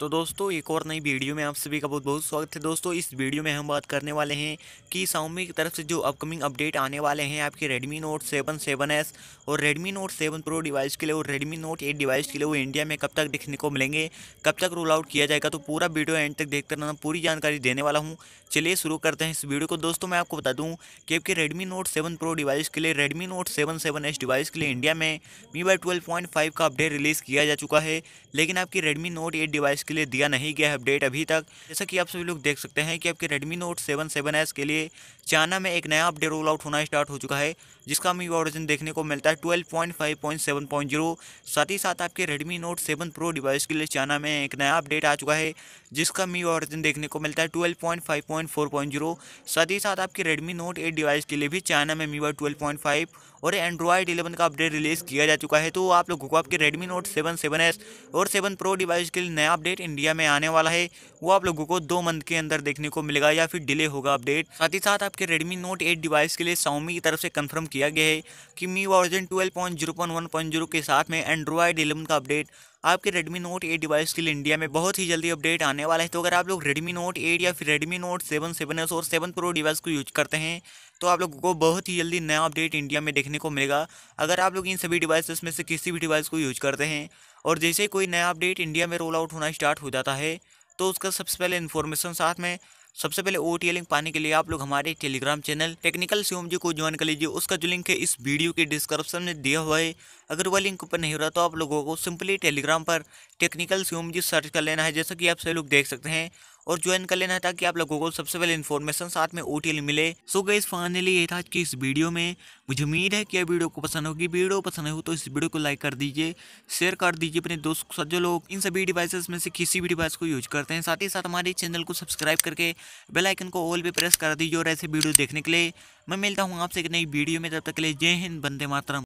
तो दोस्तों एक और नई वीडियो में आप सभी का बहुत बहुत स्वागत है दोस्तों इस वीडियो में हम बात करने वाले हैं कि साउमी की तरफ से जो अपकमिंग अपडेट आने वाले हैं आपके Redmi note seven seven S और Redmi note seven pro device के लिए और रेडमी नोट एट डिवाइस के लिए वो इंडिया में कब तक देखने को मिलेंगे कब तक रोल आउट किया जाएगा तो पूरा वीडियो एंड तक देखते रहना पूरी जानकारी देने वाला हूँ चलिए शुरू करते हैं इस वीडियो को दोस्तों मैं आपको बता दूँ कि आपके Redmi note seven pro device के लिए Redmi note seven seven S device के लिए इंडिया में वी बाई ट्वेल्व पॉइंट फाइव का अपडेट रिलीज़ किया जा चुका है लेकिन आपकी रेडमी नोट एट डिवाइस इसके लिए दिया नहीं गया है अपडेट अभी तक जैसा कि आप सभी लोग देख सकते हैं कि आपके Redmi note seven seven S के लिए चाइना में एक नया अपडेट रोल आउट होना स्टार्ट हो चुका है जिसका हमें वर्जन देखने को मिलता है twelve point five point seven point zero साथ ही साथ आपके Redmi note seven pro device के लिए चाइना में एक नया अपडेट आ चुका है जिसका मी वर्जन देखने को मिलता है twelve point five point four point zero साथ ही साथ आपके रेडमी नोट एट डिवाइस के लिए भी चाइना में मीवा ट्वेल्व पॉइंट फाइव और एंड्रॉयड इलेवन का अपडेट रिलीज किया जा चुका है तो आप लोगों को आपके Redmi note seven seven S और सेवन प्रो डिवाइस के लिए नया अपडेट इंडिया में आने वाला है वो आप लोगों को दो मंथ के अंदर देखने को मिलेगा या फिर डिले होगा अपडेट साथ ही साथ आपके रेडमी नोट एट डिवाइस के लिए साउमी की तरफ से कन्फर्म किया गया है कि Mi version twelve point zero point one point zero के साथ में एंड्रॉयड इलेवन का अपडेट आपके Redmi Note 8 डिवाइस के लिए इंडिया में बहुत ही जल्दी अपडेट आने वाला है तो अगर आप लोग Redmi Note 8 या फिर Redmi Note 7, 7s और 7 Pro डिवाइस को यूज करते हैं तो आप लोगों को बहुत ही जल्दी नया अपडेट इंडिया में देखने को मिलेगा अगर आप लोग इन सभी डिवाइसेस में से किसी भी डिवाइस को यूज करते हैं और जैसे कोई नया अपडेट इंडिया में रोल आउट होना स्टार्ट हो जाता है तो उसका सबसे पहले इन्फॉर्मेशन साथ में सबसे पहले ओ लिंक पाने के लिए आप लोग हमारे टेलीग्राम चैनल टेक्निकल सीओम जी को ज्वाइन कर लीजिए उसका जो लिंक है इस वीडियो के डिस्क्रिप्शन में दिया हुआ है अगर वह लिंक ऊपर नहीं हो रहा तो आप लोगों को सिंपली टेलीग्राम पर टेक्निकल सीओम जी सर्च कर लेना है जैसा कि आप सभी लोग देख सकते हैं और ज्वाइन कर लेना ताकि आप लोगों को सबसे पहले इन्फॉर्मेशन साथ में ओ मिले सो गई फाइनली ये था आज की इस वीडियो में मुझे उम्मीद है कि यह वीडियो को पसंद होगी वीडियो पसंद हो तो इस वीडियो को लाइक कर दीजिए शेयर कर दीजिए अपने दोस्त के साथ जो लोग इन सभी डिवाइसेस में से किसी भी डिवाइस को यूज करते हैं साथ ही साथ हमारे चैनल को सब्सक्राइब करके बेल आइकन को ऑल पे प्रेस कर दीजिए और ऐसे वीडियो देखने के लिए मैं मिलता हूँ आपसे एक नई वीडियो में तब तक के लिए जय हिंद बंदे मातरम